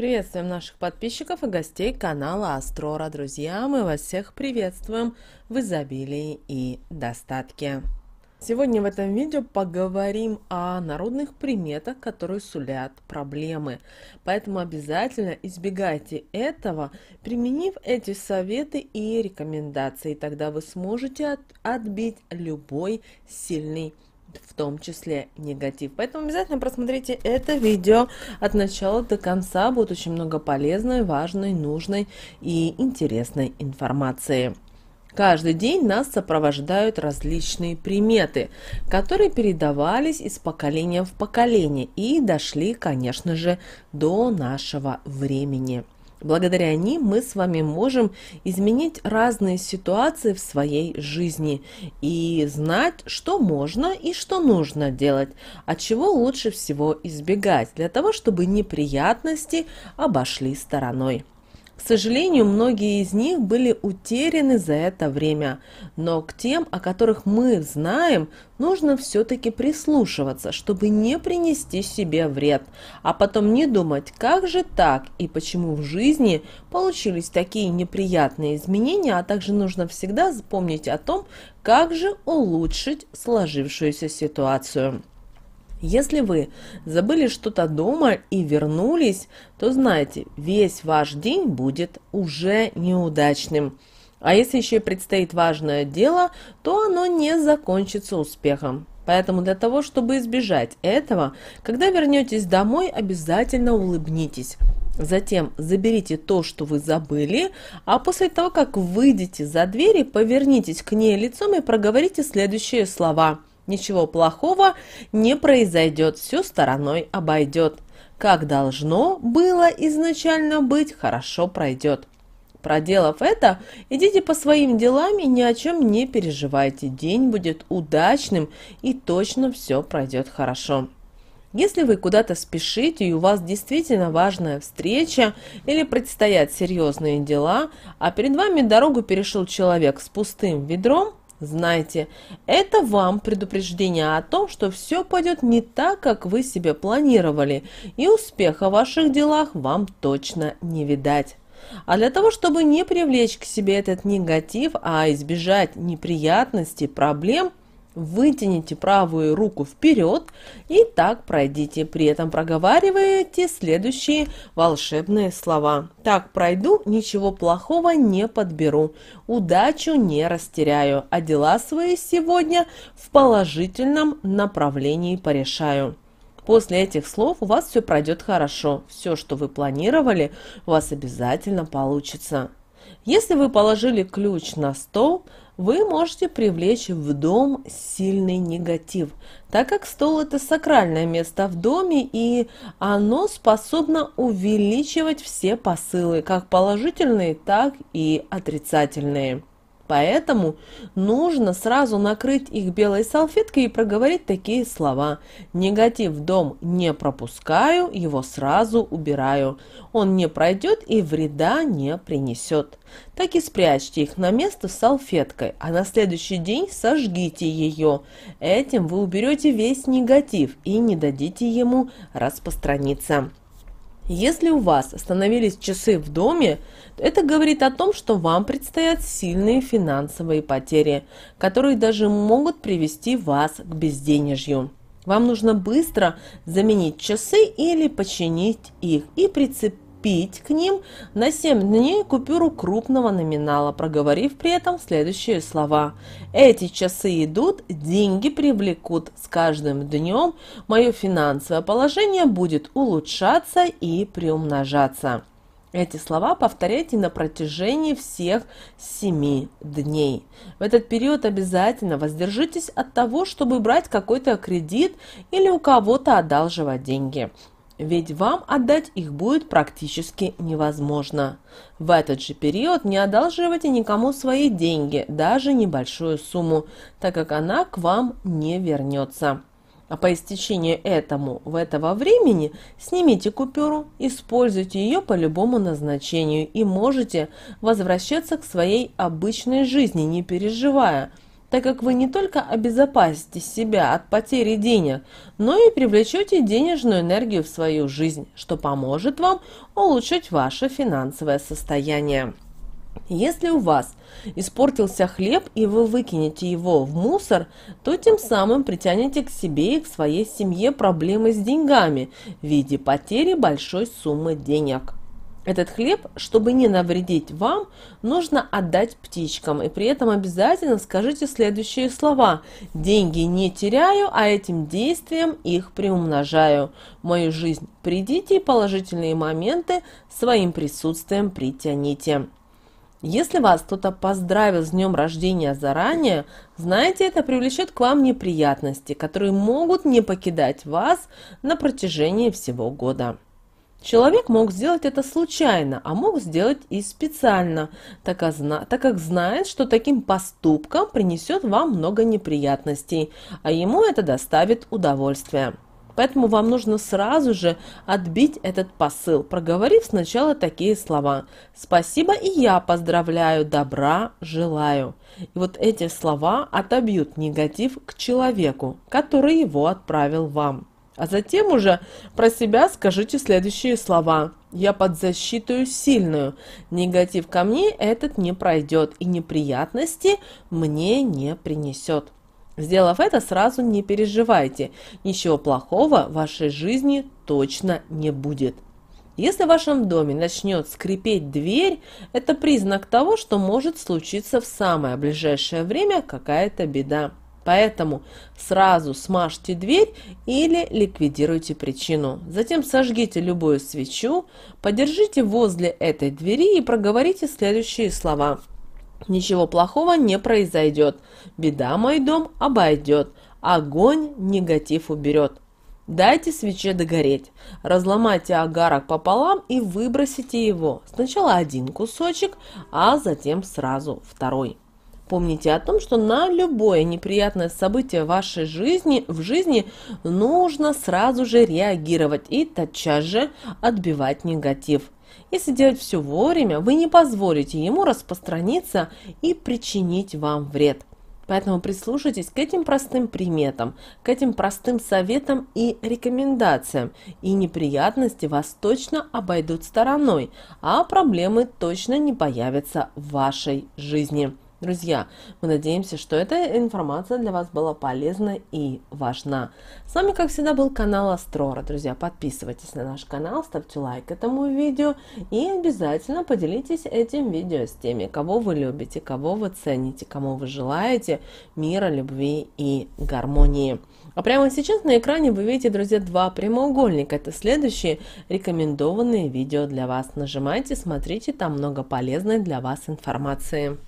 Приветствуем наших подписчиков и гостей канала Астрора. Друзья, мы вас всех приветствуем в изобилии и достатке. Сегодня в этом видео поговорим о народных приметах, которые сулят проблемы. Поэтому обязательно избегайте этого, применив эти советы и рекомендации. Тогда вы сможете от, отбить любой сильный в том числе негатив. Поэтому обязательно просмотрите это видео от начала до конца. Будет очень много полезной, важной, нужной и интересной информации. Каждый день нас сопровождают различные приметы, которые передавались из поколения в поколение и дошли, конечно же, до нашего времени. Благодаря ним мы с вами можем изменить разные ситуации в своей жизни и знать, что можно и что нужно делать, а чего лучше всего избегать, для того, чтобы неприятности обошли стороной. К сожалению, многие из них были утеряны за это время, но к тем, о которых мы знаем, нужно все-таки прислушиваться, чтобы не принести себе вред, а потом не думать, как же так и почему в жизни получились такие неприятные изменения, а также нужно всегда запомнить о том, как же улучшить сложившуюся ситуацию. Если вы забыли что-то дома и вернулись, то знайте, весь ваш день будет уже неудачным. А если еще предстоит важное дело, то оно не закончится успехом. Поэтому для того, чтобы избежать этого, когда вернетесь домой, обязательно улыбнитесь. Затем заберите то, что вы забыли, а после того, как выйдете за двери, повернитесь к ней лицом и проговорите следующие слова – Ничего плохого не произойдет, все стороной обойдет. Как должно было изначально быть, хорошо пройдет. Проделав это, идите по своим делам и ни о чем не переживайте. День будет удачным и точно все пройдет хорошо. Если вы куда-то спешите и у вас действительно важная встреча или предстоят серьезные дела, а перед вами дорогу перешел человек с пустым ведром, знаете, это вам предупреждение о том, что все пойдет не так, как вы себе планировали, и успеха в ваших делах вам точно не видать. А для того, чтобы не привлечь к себе этот негатив, а избежать неприятностей, проблем – Вытяните правую руку вперед и так пройдите, при этом проговариваете следующие волшебные слова. Так пройду, ничего плохого не подберу, удачу не растеряю, а дела свои сегодня в положительном направлении порешаю. После этих слов у вас все пройдет хорошо, все, что вы планировали, у вас обязательно получится. Если вы положили ключ на стол, вы можете привлечь в дом сильный негатив, так как стол – это сакральное место в доме, и оно способно увеличивать все посылы, как положительные, так и отрицательные. Поэтому нужно сразу накрыть их белой салфеткой и проговорить такие слова. Негатив в дом не пропускаю, его сразу убираю. Он не пройдет и вреда не принесет. Так и спрячьте их на место с салфеткой, а на следующий день сожгите ее. Этим вы уберете весь негатив и не дадите ему распространиться. Если у вас остановились часы в доме, это говорит о том, что вам предстоят сильные финансовые потери, которые даже могут привести вас к безденежью. Вам нужно быстро заменить часы или починить их и прицепить прикрепить к ним на 7 дней купюру крупного номинала, проговорив при этом следующие слова. «Эти часы идут, деньги привлекут с каждым днем, мое финансовое положение будет улучшаться и приумножаться». Эти слова повторяйте на протяжении всех семи дней. В этот период обязательно воздержитесь от того, чтобы брать какой-то кредит или у кого-то одалживать деньги ведь вам отдать их будет практически невозможно. В этот же период не одалживайте никому свои деньги, даже небольшую сумму, так как она к вам не вернется. А по истечении этому, в этого времени, снимите купюру, используйте ее по любому назначению и можете возвращаться к своей обычной жизни, не переживая – так как вы не только обезопасите себя от потери денег, но и привлечете денежную энергию в свою жизнь, что поможет вам улучшить ваше финансовое состояние. Если у вас испортился хлеб и вы выкинете его в мусор, то тем самым притянете к себе и к своей семье проблемы с деньгами в виде потери большой суммы денег. Этот хлеб, чтобы не навредить вам, нужно отдать птичкам. И при этом обязательно скажите следующие слова. Деньги не теряю, а этим действием их приумножаю. мою жизнь придите и положительные моменты своим присутствием притяните. Если вас кто-то поздравил с днем рождения заранее, знаете, это привлечет к вам неприятности, которые могут не покидать вас на протяжении всего года. Человек мог сделать это случайно, а мог сделать и специально, а так как знает, что таким поступком принесет вам много неприятностей, а ему это доставит удовольствие. Поэтому вам нужно сразу же отбить этот посыл, проговорив сначала такие слова «Спасибо и я поздравляю, добра желаю». И вот эти слова отобьют негатив к человеку, который его отправил вам. А затем уже про себя скажите следующие слова. Я под защитою сильную. Негатив ко мне этот не пройдет и неприятности мне не принесет. Сделав это, сразу не переживайте. Ничего плохого в вашей жизни точно не будет. Если в вашем доме начнет скрипеть дверь, это признак того, что может случиться в самое ближайшее время какая-то беда. Поэтому сразу смажьте дверь или ликвидируйте причину. Затем сожгите любую свечу, подержите возле этой двери и проговорите следующие слова. Ничего плохого не произойдет. Беда мой дом обойдет. Огонь негатив уберет. Дайте свече догореть. Разломайте агарок пополам и выбросите его. Сначала один кусочек, а затем сразу второй. Помните о том, что на любое неприятное событие вашей жизни, в жизни нужно сразу же реагировать и тотчас же отбивать негатив. Если делать все вовремя, вы не позволите ему распространиться и причинить вам вред. Поэтому прислушайтесь к этим простым приметам, к этим простым советам и рекомендациям, и неприятности вас точно обойдут стороной, а проблемы точно не появятся в вашей жизни. Друзья, мы надеемся, что эта информация для вас была полезна и важна. С вами, как всегда, был канал Астрора. Друзья, подписывайтесь на наш канал, ставьте лайк этому видео и обязательно поделитесь этим видео с теми, кого вы любите, кого вы цените, кому вы желаете мира, любви и гармонии. А прямо сейчас на экране вы видите, друзья, два прямоугольника. Это следующие рекомендованные видео для вас. Нажимайте, смотрите, там много полезной для вас информации.